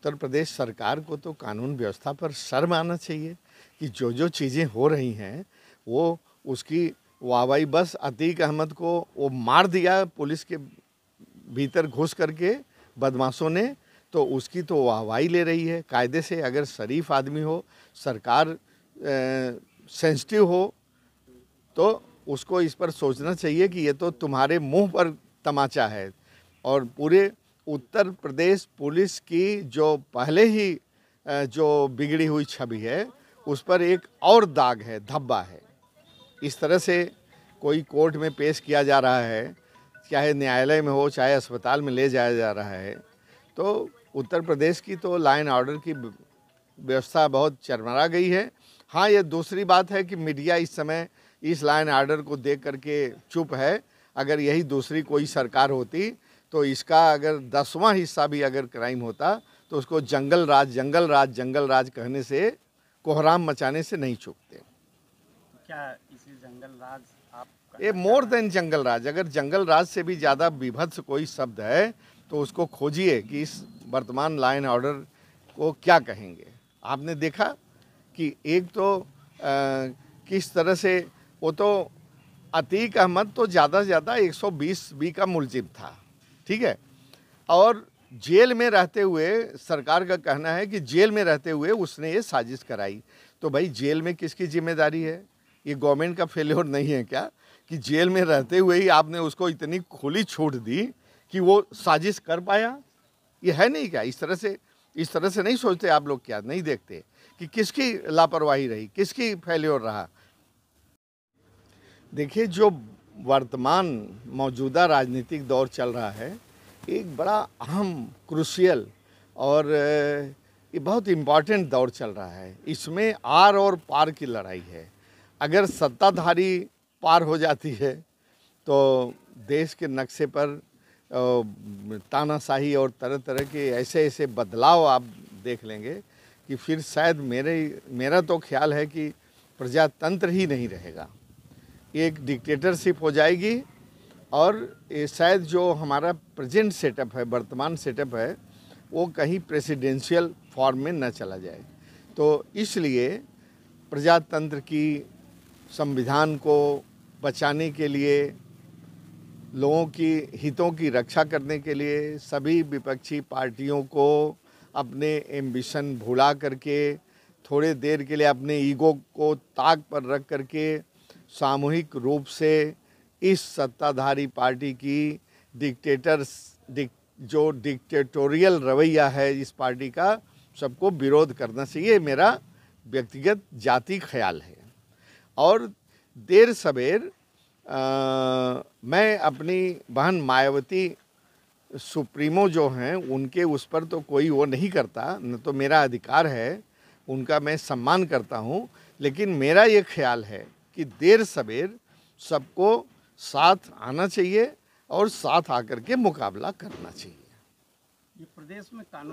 उत्तर प्रदेश सरकार को तो कानून व्यवस्था पर शर्म आना चाहिए कि जो जो चीज़ें हो रही हैं वो उसकी वाहवाही बस अतीक अहमद को वो मार दिया पुलिस के भीतर घुस करके बदमाशों ने तो उसकी तो वाहवाही ले रही है कायदे से अगर शरीफ आदमी हो सरकार सेंसिटिव हो तो उसको इस पर सोचना चाहिए कि ये तो तुम्हारे मुंह पर तमाचा है और पूरे उत्तर प्रदेश पुलिस की जो पहले ही जो बिगड़ी हुई छवि है उस पर एक और दाग है धब्बा है इस तरह से कोई कोर्ट में पेश किया जा रहा है चाहे न्यायालय में हो चाहे अस्पताल में ले जाया जा रहा है तो उत्तर प्रदेश की तो लाइन ऑर्डर की व्यवस्था बहुत चरमरा गई है हाँ ये दूसरी बात है कि मीडिया इस समय इस लाइन ऑर्डर को देख करके चुप है अगर यही दूसरी कोई सरकार होती तो इसका अगर दसवां हिस्सा भी अगर क्राइम होता तो उसको जंगल राज जंगल राज जंगल राज कहने से कोहराम मचाने से नहीं चूकते क्या इसी जंगल राज आप ये मोर देन जंगल राज अगर जंगल राज से भी ज़्यादा विभत्स कोई शब्द है तो उसको खोजिए कि इस वर्तमान लाइन ऑर्डर को क्या कहेंगे आपने देखा कि एक तो आ, किस तरह से वो तो अतीक अहमद तो ज़्यादा से ज़्यादा 120 बी का मुलजिम था ठीक है और जेल में रहते हुए सरकार का कहना है कि जेल में रहते हुए उसने ये साजिश कराई तो भाई जेल में किसकी जिम्मेदारी है ये गवर्नमेंट का फेल्योर नहीं है क्या कि जेल में रहते हुए ही आपने उसको इतनी खुली छूट दी कि वो साजिश कर पाया ये है नहीं क्या इस तरह से इस तरह से नहीं सोचते आप लोग क्या नहीं देखते कि किसकी लापरवाही रही किसकी फेल्योर रहा देखिए जो वर्तमान मौजूदा राजनीतिक दौर चल रहा है एक बड़ा अहम क्रूशियल और ये बहुत इम्पॉर्टेंट दौर चल रहा है इसमें आर और पार की लड़ाई है अगर सत्ताधारी पार हो जाती है तो देश के नक्शे पर तानाशाही और तरह तरह के ऐसे ऐसे बदलाव आप देख लेंगे कि फिर शायद मेरे मेरा तो ख्याल है कि प्रजातंत्र ही नहीं रहेगा एक डिक्टेटरशिप हो जाएगी और शायद जो हमारा प्रेजेंट सेटअप है वर्तमान सेटअप है वो कहीं प्रेसिडेंशियल फॉर्म में न चला जाए तो इसलिए प्रजातंत्र की संविधान को बचाने के लिए लोगों की हितों की रक्षा करने के लिए सभी विपक्षी पार्टियों को अपने एम्बिशन भुला करके थोड़े देर के लिए अपने ईगो को ताक पर रख करके सामूहिक रूप से इस सत्ताधारी पार्टी की डिक्टेटर्स डिक, जो डिक्टेटोरियल रवैया है इस पार्टी का सबको विरोध करना चाहिए मेरा व्यक्तिगत जाति ख्याल है और देर सवेर मैं अपनी बहन मायावती सुप्रीमो जो हैं उनके उस पर तो कोई वो नहीं करता न तो मेरा अधिकार है उनका मैं सम्मान करता हूँ लेकिन मेरा ये ख्याल है कि देर सवेर सबको साथ आना चाहिए और साथ आकर के मुकाबला करना चाहिए ये प्रदेश में कानून